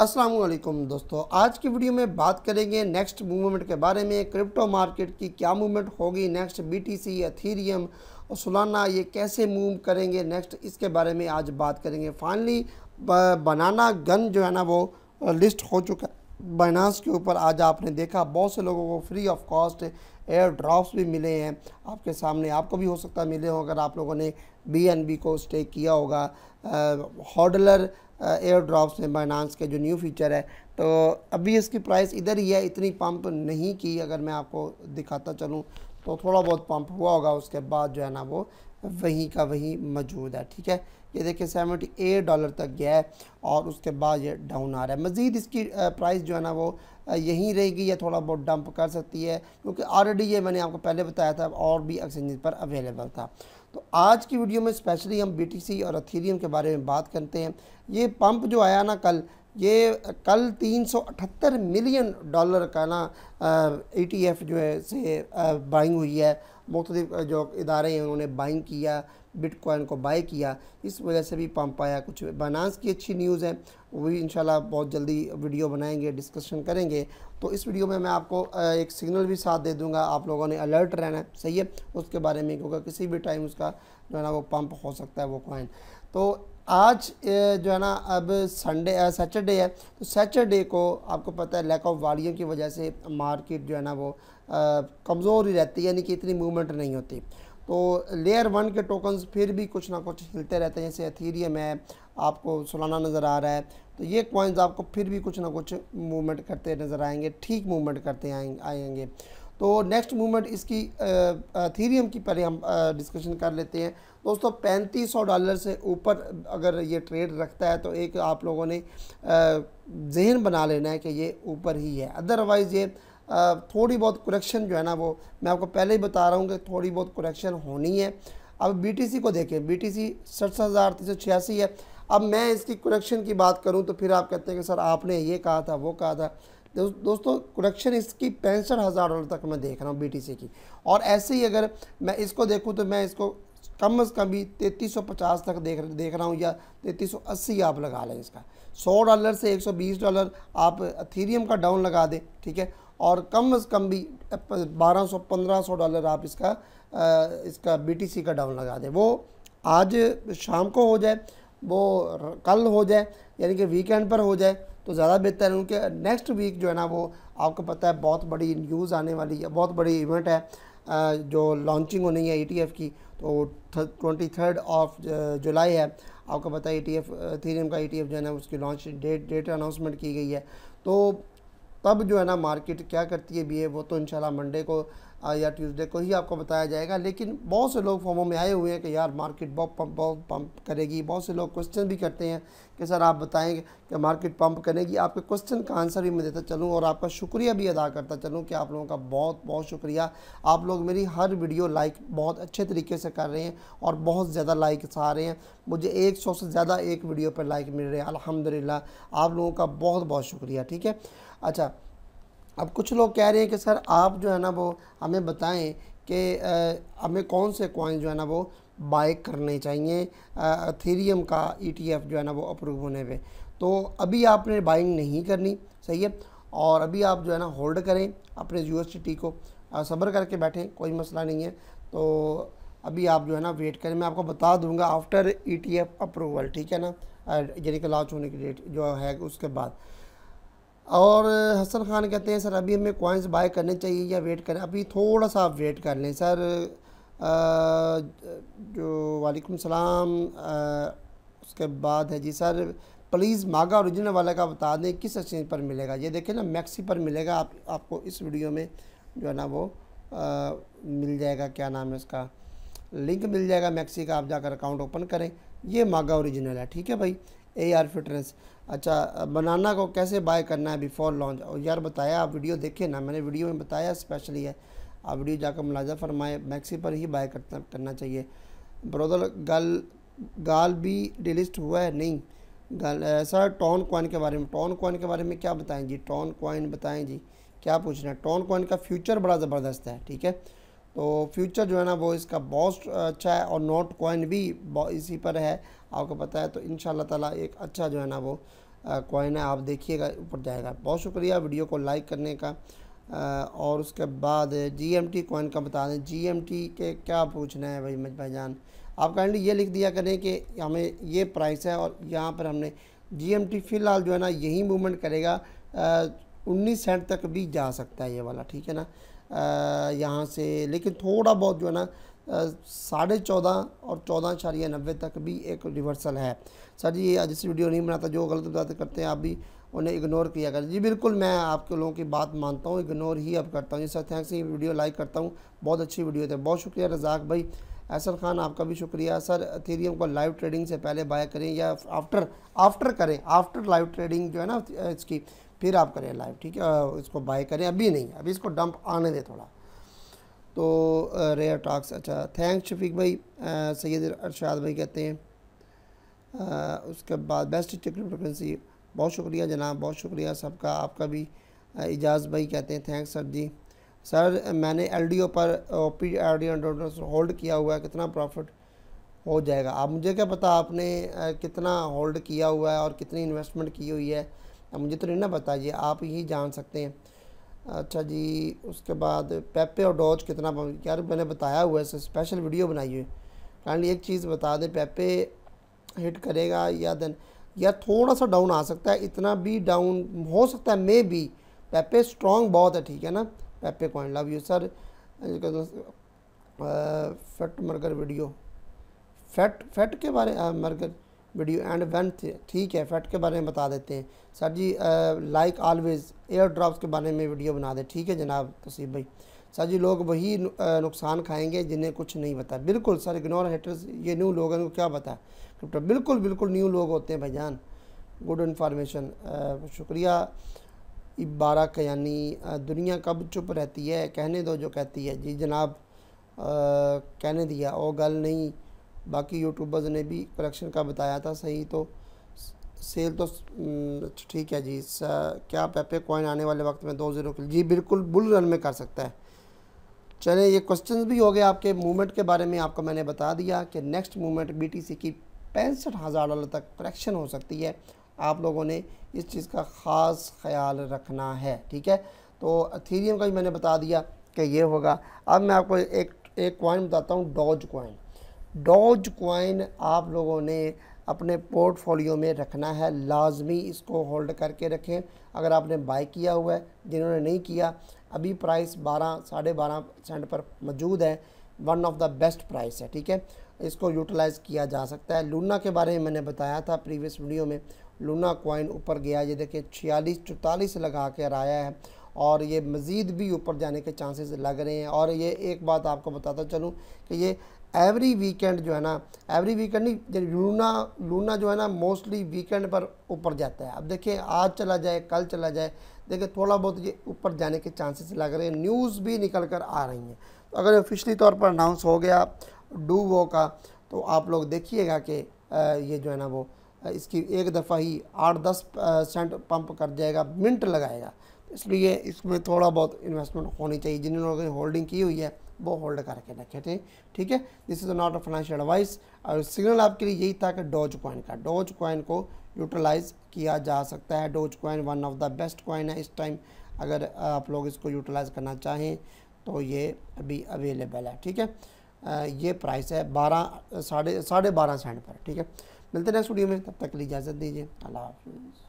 अस्सलाम वालेकुम दोस्तों आज की वीडियो में बात करेंगे नेक्स्ट मूवमेंट के बारे में क्रिप्टो मार्केट की क्या मूवमेंट होगी नेक्स्ट बीटीसी एथीरियम और सुलाना ये कैसे मूव करेंगे नेक्स्ट इसके बारे में आज बात करेंगे फाइनली बनाना गन जो है ना वो लिस्ट हो चुका है बनास के ऊपर आज आपने देखा बहुत से लोगों को free of cost air drops भी मिले हैं आपके सामने आपको भी हो सकता है मिले हो अगर आप लोगों ने बी को स्टे किया होगा हॉडलर एयर uh, ड्रॉप्स में बाइनानस के जो न्यू फीचर है तो अभी इसकी प्राइस इधर ही है इतनी पंप नहीं की अगर मैं आपको दिखाता चलूँ तो थोड़ा बहुत पंप हुआ होगा उसके बाद जो है ना वो वहीं का वहीं मौजूद है ठीक है ये देखिए सेवेंटी एट डॉलर तक गया है और उसके बाद ये डाउन आ रहा है मज़ीद इसकी प्राइस uh, जो है ना वो uh, यहीं रहेगी या थोड़ा बहुत डंप कर सकती है क्योंकि ऑलरेडी ये मैंने आपको पहले बताया था और भी एक्सचेंज पर अवेलेबल था तो आज की वीडियो में स्पेशली हम बी और अथीरियम के बारे में बात करते हैं ये पंप जो आया ना कल ये कल 378 मिलियन डॉलर का ना ई e जो है से बाइंग हुई है मुख्तलिफ जो इदारे हैं उन्होंने बाइंग किया बिटकॉइन को बाई किया इस वजह से भी पम्प आया कुछ बनास की अच्छी न्यूज़ है वो भी इन बहुत जल्दी वीडियो बनाएंगे डिस्कशन करेंगे तो इस वीडियो में मैं आपको एक सिग्नल भी साथ दे दूंगा आप लोगों ने अलर्ट रहना है सही है उसके बारे में क्योंकि किसी भी टाइम उसका जो है ना वो पम्प हो सकता है वो कॉइन तो आज जो है ना अब संडे सैटरडे है तो सैटरडे को आपको पता है लैक ऑफ वालियों की वजह से मार्केट जो है ना वो कमज़ोर ही रहती है यानी कि इतनी मूवमेंट नहीं होती तो लेयर वन के टोकन्स फिर भी कुछ ना कुछ हिलते रहते हैं जैसे एथीरियम है आपको सुलाना नज़र आ रहा है तो ये कॉइन्स आपको फिर भी कुछ ना कुछ मूवमेंट करते नज़र आएंगे ठीक मूवमेंट करते आएंगे तो नेक्स्ट मूवमेंट इसकी थीरियम की पहले हम डिस्कशन कर लेते हैं दोस्तों पैंतीस सौ डॉलर से ऊपर अगर ये ट्रेड रखता है तो एक आप लोगों ने जहन बना लेना है कि ये ऊपर ही है अदरवाइज़ ये थोड़ी बहुत करेक्शन जो है ना वो मैं आपको पहले ही बता रहा हूँ कि थोड़ी बहुत करेक्शन होनी है अब बीटीसी को देखें बीटीसी टी हज़ार तीन सौ छियासी है अब मैं इसकी करेक्शन की बात करूँ तो फिर आप कहते हैं कि सर आपने ये कहा था वो कहा था दोस्तों करेक्शन इसकी पैंसठ हज़ार डॉलर तक मैं देख रहा हूँ बीटीसी की और ऐसे ही अगर मैं इसको देखूँ तो मैं इसको कम अज़ कम भी तैंतीस सौ पचास तक देख देख रहा हूँ या तैंतीस सौ अस्सी आप लगा लें इसका सौ डॉलर से एक सौ बीस डॉलर आप अथीरियम का डाउन लगा दें ठीक है और कम अज़ कम भी बारह सौ पंद्रह सौ डॉलर आप इसका बी इसका बीटीसी का डाउन लगा दें वो आज शाम को हो जाए वो कल हो जाए यानी कि वीकेंड पर हो जाए तो ज़्यादा बेहतर है उनके नेक्स्ट वीक जो है ना वो आपको पता है बहुत बड़ी न्यूज़ आने वाली है बहुत बड़ी इवेंट है जो लॉन्चिंग होनी है ई e की तो ट्वेंटी थर्ड ऑफ जुलाई है आपको पता है ई टी थीरियम का ई e टी जो है ना उसकी लॉन्च डेट डेट अनाउंसमेंट की गई है तो तब जो है ना मार्केट क्या करती है बी है वो तो इंशाल्लाह मंडे को या ट्यूसडे को ही आपको बताया जाएगा लेकिन बहुत से लोग फॉर्मों में आए हुए हैं कि यार मार्केट बहुत पम्प बहुत पम्प करेगी बहुत से लोग क्वेश्चन भी करते हैं कि सर आप बताएं कि मार्केट पम्प करेगी आपके क्वेश्चन का आंसर भी मैं देता चलूँ और आपका शुक्रिया भी अदा करता चलूँ कि आप लोगों का बहुत बहुत शुक्रिया आप लोग मेरी हर वीडियो लाइक बहुत अच्छे तरीके से कर रहे हैं और बहुत ज़्यादा लाइक्स आ रहे हैं मुझे एक सौ से ज़्यादा एक वीडियो पर लाइक मिल रहे हैं अलहमदिल्ला आप लोगों का बहुत बहुत शुक्रिया ठीक है अच्छा अब कुछ लोग कह रहे हैं कि सर आप जो है ना वो हमें बताएं कि हमें कौन से कॉइन जो है ना वो बाय करने चाहिए थीरियम का ईटीएफ e जो है ना वो अप्रूव होने पे तो अभी आपने बाइंग नहीं करनी सही है और अभी आप जो है ना होल्ड करें अपने यू को सब्र करके बैठें कोई मसला नहीं है तो अभी आप जो है ना वेट करें मैं आपको बता दूंगा आफ्टर ईटीएफ अप्रूवल ठीक है ना यानी कि लॉन्च होने की डेट जो है उसके बाद और हसन खान कहते हैं सर अभी हमें कॉइन्स बाय करने चाहिए या वेट करें अभी थोड़ा सा आप वेट कर लें सर आ, जो वालेकुम सलाम आ, उसके बाद है जी सर प्लीज़ मागा ओरिजिनल वाला का बता दें किस एक्सचेंज पर मिलेगा ये देखें ना मैक्सी पर मिलेगा आप आपको इस वीडियो में जो है ना वो आ, मिल जाएगा क्या नाम है उसका लिंक मिल जाएगा मैक्सी का आप जाकर अकाउंट ओपन करें ये मागा ओरिजिनल है ठीक है भाई ए आर फिटनेस अच्छा बनाना को कैसे बाय करना है बिफोर लॉन्च और यार बताया आप वीडियो देखे ना मैंने वीडियो में बताया स्पेशली है आप वीडियो जाकर मुलाजा फरमाए मैक्सी पर ही बाय करना करना चाहिए ब्रोदर गल गाल भी डिलिस्ट हुआ है नहीं गाल सर टॉन कॉइन के बारे में टॉन कॉइन के बारे में क्या बताएं जी टॉन कॉइन बताएं जी क्या पूछना है टॉन कॉइन का फ्यूचर बड़ा ज़बरदस्त है ठीक है तो फ्यूचर जो है ना वो इसका बहुत अच्छा है और नोट कॉइन भी इसी पर है आपको पता है तो इन ताला एक अच्छा जो है ना वो कॉइन है आप देखिएगा ऊपर जाएगा बहुत शुक्रिया वीडियो को लाइक करने का और उसके बाद जीएमटी कॉइन का बता दें जीएमटी के क्या पूछना है भाई भाई जान आप काइंडली ये लिख दिया करें कि हमें ये प्राइस है और यहाँ पर हमने जी फ़िलहाल जो है ना यही मूवमेंट करेगा उन्नीस सेंट तक भी जा सकता है ये वाला ठीक है ना यहाँ से लेकिन थोड़ा बहुत जो है ना साढ़े चौदह और चौदह अशारिया नब्बे तक भी एक रिवर्सल है सर जी आज इस वीडियो नहीं बनाता जो गलत बात करते हैं आप भी उन्हें इग्नोर किया कर जी बिल्कुल मैं आपके लोगों की बात मानता हूँ इग्नोर ही अब करता हूँ जी सर थैंक्स ये वीडियो लाइक करता हूँ बहुत अच्छी वीडियो थे बहुत शुक्रिया रजाक भाई ऐसर खान आपका भी शुक्रिया सर थीरियम को लाइव ट्रेडिंग से पहले बाय करें या आफ्टर आफ्टर करें आफ्टर लाइव ट्रेडिंग जो है ना इसकी फिर आप करें लाइव ठीक है इसको बाय करें अभी नहीं अभी इसको डंप आने दें थोड़ा तो रेयर टॉक्स अच्छा थैंक्स शफीक भाई सैद अरशाद भाई कहते हैं आ, उसके बाद बेस्ट टिकट बहुत शुक्रिया जनाब बहुत शुक्रिया सबका आपका भी इजाज़ भाई कहते हैं थैंक्स सर जी सर मैंने एलडीओ पर ओ पी होल्ड किया हुआ है कितना प्रॉफिट हो जाएगा आप मुझे क्या पता आपने कितना होल्ड किया हुआ है और कितनी इन्वेस्टमेंट की हुई है मुझे तो नहीं ना पता ये आप ही जान सकते हैं अच्छा जी उसके बाद पेपे और डॉज कितना यार मैंने बताया हुआ है स्पेशल वीडियो बनाई हुई काइंडली एक चीज़ बता दें पेपे हिट करेगा या देन या थोड़ा सा डाउन आ सकता है इतना भी डाउन हो सकता है मे बी पेपे स्ट्रॉन्ग बहुत है ठीक है ना Pepe coin love you sir FET merger video FET FET के बारे में मर्गर वीडियो एंड वन ठीक है फैट के बारे में बता देते हैं sir ji like always air drops के बारे में वीडियो बना दे ठीक है जनाब तसीब भाई सर जी लोग वही uh, नुकसान खाएंगे जिन्हें कुछ नहीं पता बिल्कुल सर इग्नोर हेटर्स ये न्यू लोग हैं उनको क्या पता क्रिप्टो बिल्कुल बिल्कुल न्यू लोग होते हैं भाईजान गुड इन्फॉर्मेशन uh, शुक्रिया इबारक यानी दुनिया कब चुप रहती है कहने दो जो कहती है जी जनाब आ, कहने दिया वो गल नहीं बाकी यूट्यूबर्स ने भी करेक्शन का बताया था सही तो सेल तो हम्म, ठीक है जी क्या पेपे कॉइन आने वाले वक्त में दो जीरो जी बिल्कुल बुल रन में कर सकता है चले ये क्वेश्चन भी हो गए आपके मूवमेंट के बारे में आपको मैंने बता दिया कि नेक्स्ट मूवमेंट बीटीसी की पैंसठ हज़ार डॉलर तक करेक्शन हो सकती है आप लोगों ने इस चीज़ का ख़ास ख्याल रखना है ठीक है तो थीरियम का भी मैंने बता दिया कि ये होगा अब मैं आपको एक एक कॉइन बताता हूँ डॉज कॉइन डॉज कॉइन आप लोगों ने अपने पोर्टफोलियो में रखना है लाजमी इसको होल्ड करके रखें अगर आपने बाई किया हुआ है जिन्होंने नहीं किया अभी प्राइस बारह साढ़े बारह सेंट पर मौजूद है one of the best price है ठीक है इसको यूटिलाइज़ किया जा सकता है लूना के बारे में मैंने बताया था प्रीवियस वीडियो में लूना कॉइन ऊपर गया ये देखिए छियालीस चौतालीस लगा कर आया है और ये मज़ीद भी ऊपर जाने के चांसेस लग रहे हैं और ये एक बात आपको बताता चलूँ कि ये एवरी वीकेंड जो है ना एवरी वीकेंड नहीं लूना लूना जो है ना मोस्टली वीकेंड पर ऊपर जाता है अब देखिए आज चला जाए कल चला जाए देखिए थोड़ा बहुत ये ऊपर जाने के चांसेस लग रहे हैं न्यूज़ भी निकल कर आ रही हैं तो अगर ऑफिशली तौर पर अनाउंस हो गया डू वो का तो आप लोग देखिएगा कि ये जो है ना वो इसकी एक दफ़ा ही आठ दस सेंट पंप कर जाएगा मिनट लगाएगा तो इसलिए इसमें थोड़ा बहुत इन्वेस्टमेंट होनी चाहिए जिन लोगों ने होल्डिंग की हुई है वो होल्ड करके रखे थे ठीक है this is not a financial advice और सिग्नल आपके लिए यही था कि डोज कॉइन का डोज कॉइन को यूटिलाइज किया जा सकता है Doge coin one of the best coin है इस टाइम अगर आप लोग इसको यूटिलाइज करना चाहें तो ये अभी अवेलेबल है ठीक है ये प्राइस है बारह साढ़े साढ़े बारह सेंट पर ठीक है मिलते हैं नेक्स्ट वीडियो में तब तक के लिए इजाज़त दीजिए अल्लाह हाफिज़